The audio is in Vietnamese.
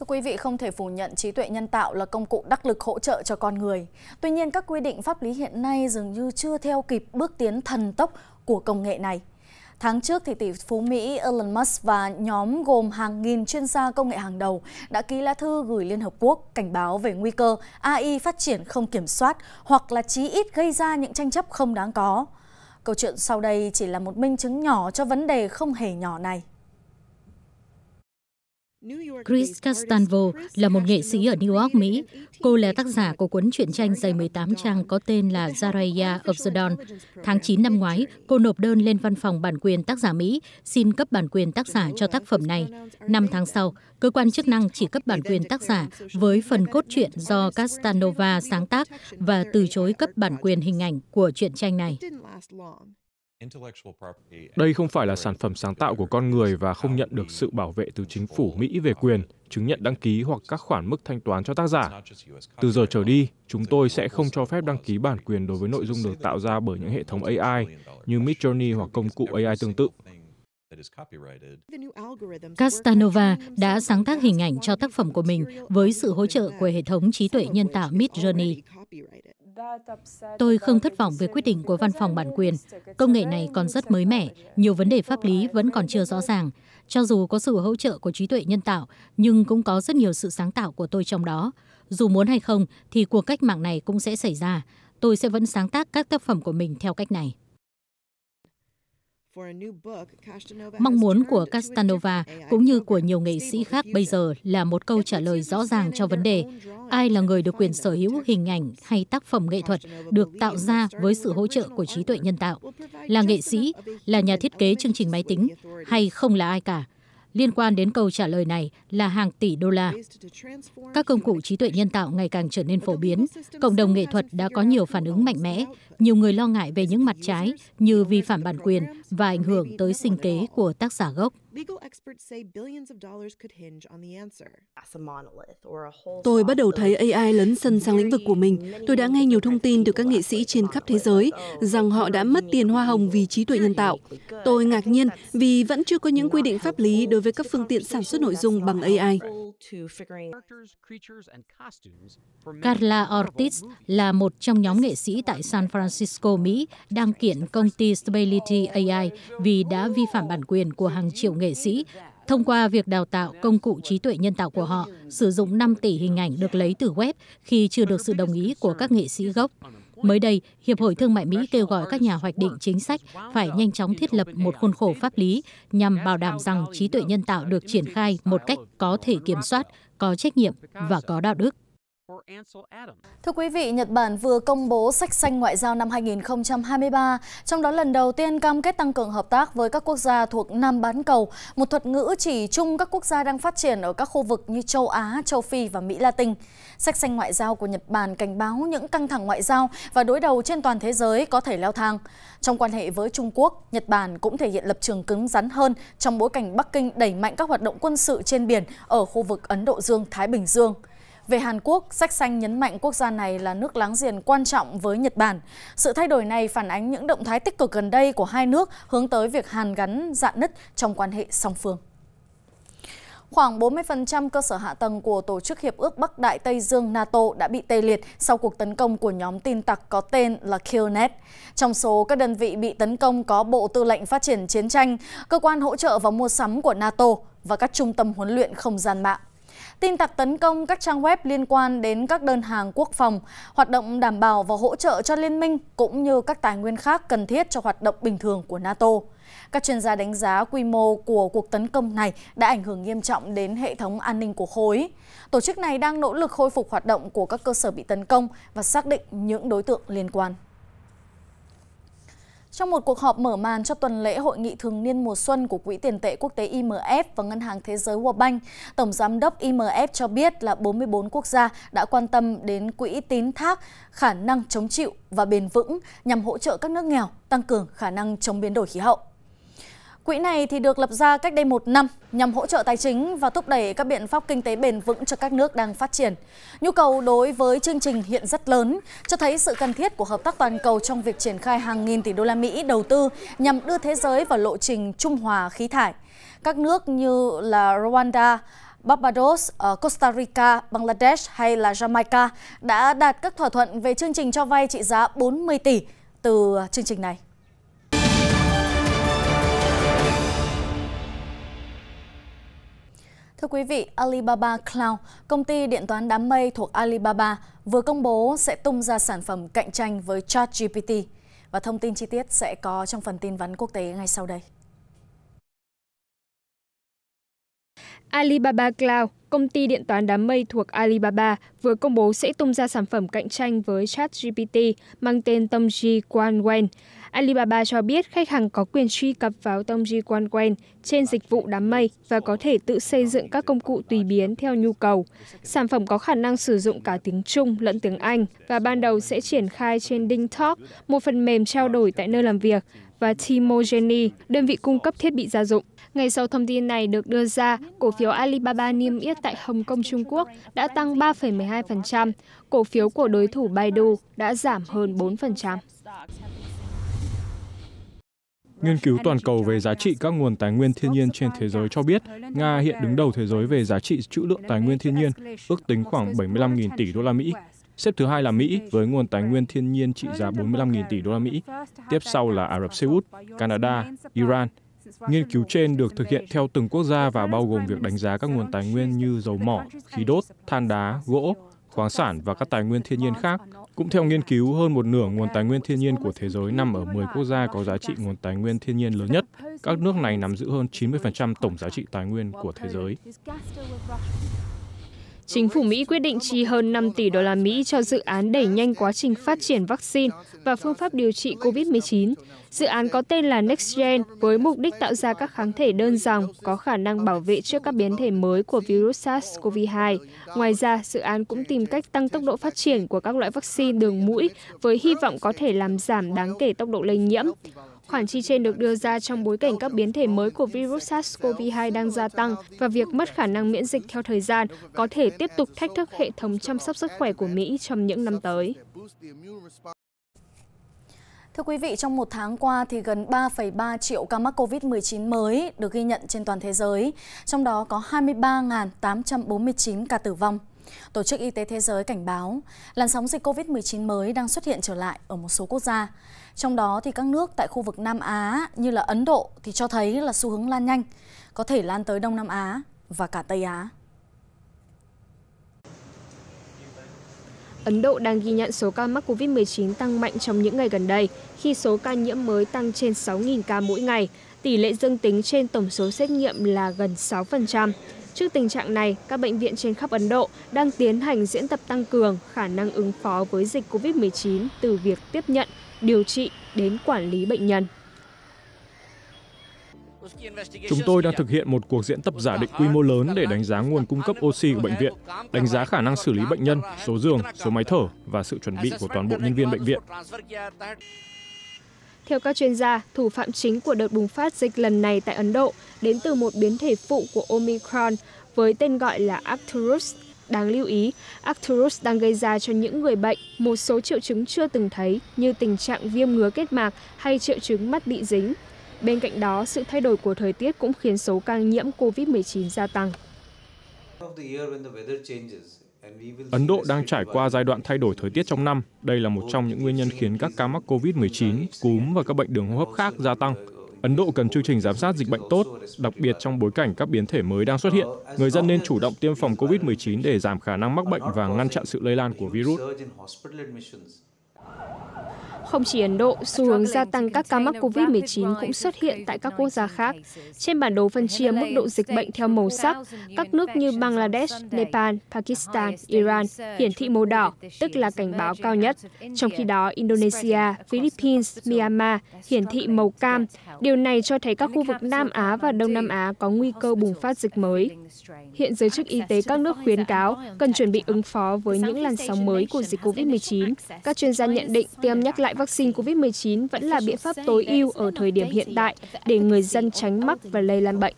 Thưa quý vị, không thể phủ nhận trí tuệ nhân tạo là công cụ đắc lực hỗ trợ cho con người. Tuy nhiên, các quy định pháp lý hiện nay dường như chưa theo kịp bước tiến thần tốc của công nghệ này. Tháng trước, thì tỷ phú Mỹ Elon Musk và nhóm gồm hàng nghìn chuyên gia công nghệ hàng đầu đã ký lá thư gửi Liên Hợp Quốc cảnh báo về nguy cơ AI phát triển không kiểm soát hoặc là chí ít gây ra những tranh chấp không đáng có. Câu chuyện sau đây chỉ là một minh chứng nhỏ cho vấn đề không hề nhỏ này. Chris Castanvo là một nghệ sĩ ở New York, Mỹ. Cô là tác giả của cuốn truyện tranh dày 18 trang có tên là Zaraya of the Dawn. Tháng 9 năm ngoái, cô nộp đơn lên văn phòng bản quyền tác giả Mỹ xin cấp bản quyền tác giả cho tác phẩm này. Năm tháng sau, cơ quan chức năng chỉ cấp bản quyền tác giả với phần cốt truyện do Castanova sáng tác và từ chối cấp bản quyền hình ảnh của truyện tranh này. Đây không phải là sản phẩm sáng tạo của con người và không nhận được sự bảo vệ từ chính phủ Mỹ về quyền, chứng nhận đăng ký hoặc các khoản mức thanh toán cho tác giả. Từ giờ trở đi, chúng tôi sẽ không cho phép đăng ký bản quyền đối với nội dung được tạo ra bởi những hệ thống AI như Midjourney hoặc công cụ AI tương tự. Castanova đã sáng tác hình ảnh cho tác phẩm của mình với sự hỗ trợ của hệ thống trí tuệ nhân tạo Midjourney. Tôi không thất vọng về quyết định của văn phòng bản quyền. Công nghệ này còn rất mới mẻ, nhiều vấn đề pháp lý vẫn còn chưa rõ ràng. Cho dù có sự hỗ trợ của trí tuệ nhân tạo, nhưng cũng có rất nhiều sự sáng tạo của tôi trong đó. Dù muốn hay không thì cuộc cách mạng này cũng sẽ xảy ra. Tôi sẽ vẫn sáng tác các tác phẩm của mình theo cách này. Mong muốn của Castanova cũng như của nhiều nghệ sĩ khác bây giờ là một câu trả lời rõ ràng cho vấn đề ai là người được quyền sở hữu hình ảnh hay tác phẩm nghệ thuật được tạo ra với sự hỗ trợ của trí tuệ nhân tạo, là nghệ sĩ, là nhà thiết kế chương trình máy tính hay không là ai cả liên quan đến câu trả lời này là hàng tỷ đô la. Các công cụ trí tuệ nhân tạo ngày càng trở nên phổ biến, cộng đồng nghệ thuật đã có nhiều phản ứng mạnh mẽ, nhiều người lo ngại về những mặt trái như vi phạm bản quyền và ảnh hưởng tới sinh kế của tác giả gốc. Legal experts say billions of dollars could hinge on the answer. Tôi bắt đầu thấy AI lấn sân sang lĩnh vực của mình. Tôi đã nghe nhiều thông tin từ các nghệ sĩ trên khắp thế giới rằng họ đã mất tiền hoa hồng vì trí tuệ nhân tạo. Tôi ngạc nhiên vì vẫn chưa có những quy định pháp lý đối với các phương tiện sản xuất nội dung bằng AI. Carla Ortiz là một trong nhóm nghệ sĩ tại San Francisco, Mỹ đang kiện công ty Stability AI vì đã vi phạm bản quyền của hàng triệu nghệ sĩ thông qua việc đào tạo công cụ trí tuệ nhân tạo của họ sử dụng 5 tỷ hình ảnh được lấy từ web khi chưa được sự đồng ý của các nghệ sĩ gốc. Mới đây, Hiệp hội Thương mại Mỹ kêu gọi các nhà hoạch định chính sách phải nhanh chóng thiết lập một khuôn khổ pháp lý nhằm bảo đảm rằng trí tuệ nhân tạo được triển khai một cách có thể kiểm soát, có trách nhiệm và có đạo đức. Thưa quý vị, Nhật Bản vừa công bố sách xanh ngoại giao năm 2023, trong đó lần đầu tiên cam kết tăng cường hợp tác với các quốc gia thuộc Nam bán cầu, một thuật ngữ chỉ chung các quốc gia đang phát triển ở các khu vực như châu Á, châu Phi và Mỹ Latin. Sách xanh ngoại giao của Nhật Bản cảnh báo những căng thẳng ngoại giao và đối đầu trên toàn thế giới có thể leo thang. Trong quan hệ với Trung Quốc, Nhật Bản cũng thể hiện lập trường cứng rắn hơn trong bối cảnh Bắc Kinh đẩy mạnh các hoạt động quân sự trên biển ở khu vực Ấn Độ Dương-Thái Bình Dương. Về Hàn Quốc, sách xanh nhấn mạnh quốc gia này là nước láng giềng quan trọng với Nhật Bản. Sự thay đổi này phản ánh những động thái tích cực gần đây của hai nước hướng tới việc hàn gắn dạn nứt trong quan hệ song phương. Khoảng 40% cơ sở hạ tầng của Tổ chức Hiệp ước Bắc Đại Tây Dương NATO đã bị tê liệt sau cuộc tấn công của nhóm tin tặc có tên là Killnet. Trong số các đơn vị bị tấn công có Bộ Tư lệnh Phát triển Chiến tranh, Cơ quan Hỗ trợ và Mua sắm của NATO và các trung tâm huấn luyện không gian mạng. Tin tặc tấn công các trang web liên quan đến các đơn hàng quốc phòng, hoạt động đảm bảo và hỗ trợ cho liên minh cũng như các tài nguyên khác cần thiết cho hoạt động bình thường của NATO. Các chuyên gia đánh giá quy mô của cuộc tấn công này đã ảnh hưởng nghiêm trọng đến hệ thống an ninh của khối. Tổ chức này đang nỗ lực khôi phục hoạt động của các cơ sở bị tấn công và xác định những đối tượng liên quan. Trong một cuộc họp mở màn cho tuần lễ hội nghị thường niên mùa xuân của Quỹ tiền tệ quốc tế IMF và Ngân hàng Thế giới World Bank, Tổng giám đốc IMF cho biết là 44 quốc gia đã quan tâm đến quỹ tín thác, khả năng chống chịu và bền vững nhằm hỗ trợ các nước nghèo tăng cường khả năng chống biến đổi khí hậu. Quỹ này thì được lập ra cách đây một năm nhằm hỗ trợ tài chính và thúc đẩy các biện pháp kinh tế bền vững cho các nước đang phát triển. Nhu cầu đối với chương trình hiện rất lớn, cho thấy sự cần thiết của hợp tác toàn cầu trong việc triển khai hàng nghìn tỷ đô la Mỹ đầu tư nhằm đưa thế giới vào lộ trình trung hòa khí thải. Các nước như là Rwanda, Barbados, ờ, Costa Rica, Bangladesh hay là Jamaica đã đạt các thỏa thuận về chương trình cho vay trị giá 40 tỷ từ chương trình này. Thưa quý vị, Alibaba Cloud, công ty điện toán đám mây thuộc Alibaba, vừa công bố sẽ tung ra sản phẩm cạnh tranh với ChatGPT. Và thông tin chi tiết sẽ có trong phần tin vắn quốc tế ngay sau đây. Alibaba Cloud, công ty điện toán đám mây thuộc Alibaba, vừa công bố sẽ tung ra sản phẩm cạnh tranh với ChatGPT mang tên Tâm Ji Quan Wen. Alibaba cho biết khách hàng có quyền truy cập vào Tongji Quan trên dịch vụ đám mây và có thể tự xây dựng các công cụ tùy biến theo nhu cầu. Sản phẩm có khả năng sử dụng cả tiếng Trung lẫn tiếng Anh và ban đầu sẽ triển khai trên DingTalk, một phần mềm trao đổi tại nơi làm việc, và Timogeni, đơn vị cung cấp thiết bị gia dụng. Ngay sau thông tin này được đưa ra, cổ phiếu Alibaba niêm yết tại Hồng Kông Trung Quốc đã tăng 3,12%, cổ phiếu của đối thủ Baidu đã giảm hơn 4%. Nghiên cứu toàn cầu về giá trị các nguồn tài nguyên thiên nhiên trên thế giới cho biết, Nga hiện đứng đầu thế giới về giá trị trữ lượng tài nguyên thiên nhiên, ước tính khoảng 75.000 tỷ đô la Mỹ. Xếp thứ hai là Mỹ với nguồn tài nguyên thiên nhiên trị giá 45.000 tỷ đô la Mỹ. Tiếp sau là Ả Rập Xê Út, Canada, Iran. Nghiên cứu trên được thực hiện theo từng quốc gia và bao gồm việc đánh giá các nguồn tài nguyên như dầu mỏ, khí đốt, than đá, gỗ, khoáng sản và các tài nguyên thiên nhiên khác. Cũng theo nghiên cứu, hơn một nửa nguồn tài nguyên thiên nhiên của thế giới nằm ở 10 quốc gia có giá trị nguồn tài nguyên thiên nhiên lớn nhất. Các nước này nắm giữ hơn 90% tổng giá trị tài nguyên của thế giới. Chính phủ Mỹ quyết định chi hơn 5 tỷ đô la Mỹ cho dự án đẩy nhanh quá trình phát triển vaccine và phương pháp điều trị COVID-19. Dự án có tên là NextGen với mục đích tạo ra các kháng thể đơn dòng có khả năng bảo vệ trước các biến thể mới của virus SARS-CoV-2. Ngoài ra, dự án cũng tìm cách tăng tốc độ phát triển của các loại vaccine đường mũi với hy vọng có thể làm giảm đáng kể tốc độ lây nhiễm. Khoản chi trên được đưa ra trong bối cảnh các biến thể mới của virus SARS-CoV-2 đang gia tăng và việc mất khả năng miễn dịch theo thời gian có thể tiếp tục thách thức hệ thống chăm sóc sức khỏe của Mỹ trong những năm tới. Thưa quý vị, trong một tháng qua thì gần 3,3 triệu ca mắc COVID-19 mới được ghi nhận trên toàn thế giới, trong đó có 23.849 ca tử vong. Tổ chức Y tế Thế giới cảnh báo làn sóng dịch COVID-19 mới đang xuất hiện trở lại ở một số quốc gia. Trong đó thì các nước tại khu vực Nam Á như là Ấn Độ thì cho thấy là xu hướng lan nhanh, có thể lan tới Đông Nam Á và cả Tây Á. Ấn Độ đang ghi nhận số ca mắc COVID-19 tăng mạnh trong những ngày gần đây, khi số ca nhiễm mới tăng trên 6.000 ca mỗi ngày, tỷ lệ dương tính trên tổng số xét nghiệm là gần 6%. Trước tình trạng này, các bệnh viện trên khắp Ấn Độ đang tiến hành diễn tập tăng cường khả năng ứng phó với dịch COVID-19 từ việc tiếp nhận, điều trị đến quản lý bệnh nhân. Chúng tôi đang thực hiện một cuộc diễn tập giả định quy mô lớn để đánh giá nguồn cung cấp oxy của bệnh viện, đánh giá khả năng xử lý bệnh nhân, số giường, số máy thở và sự chuẩn bị của toàn bộ nhân viên bệnh viện. Theo các chuyên gia, thủ phạm chính của đợt bùng phát dịch lần này tại Ấn Độ đến từ một biến thể phụ của Omicron với tên gọi là Arcturus. Đáng lưu ý, Arcturus đang gây ra cho những người bệnh một số triệu chứng chưa từng thấy như tình trạng viêm ngứa kết mạc hay triệu chứng mắt bị dính. Bên cạnh đó, sự thay đổi của thời tiết cũng khiến số ca nhiễm COVID-19 gia tăng. Ấn Độ đang trải qua giai đoạn thay đổi thời tiết trong năm. Đây là một trong những nguyên nhân khiến các ca mắc COVID-19, cúm và các bệnh đường hô hấp khác gia tăng ấn độ cần chương trình giám sát dịch bệnh tốt đặc biệt trong bối cảnh các biến thể mới đang xuất hiện người dân nên chủ động tiêm phòng covid 19 để giảm khả năng mắc bệnh và ngăn chặn sự lây lan của virus không chỉ Ấn Độ, xu hướng gia tăng các ca mắc COVID-19 cũng xuất hiện tại các quốc gia khác. Trên bản đồ phân chia mức độ dịch bệnh theo màu sắc, các nước như Bangladesh, Nepal, Pakistan, Iran hiển thị màu đỏ, tức là cảnh báo cao nhất. Trong khi đó, Indonesia, Philippines, Myanmar hiển thị màu cam. Điều này cho thấy các khu vực Nam Á và Đông Nam Á có nguy cơ bùng phát dịch mới. Hiện giới chức y tế các nước khuyến cáo cần chuẩn bị ứng phó với những làn sóng mới của dịch COVID-19. Các chuyên gia nhận định tiêm nhắc lại vaccine COVID-19 vẫn là biện pháp tối ưu ở thời điểm hiện tại để người dân tránh mắc và lây lan bệnh.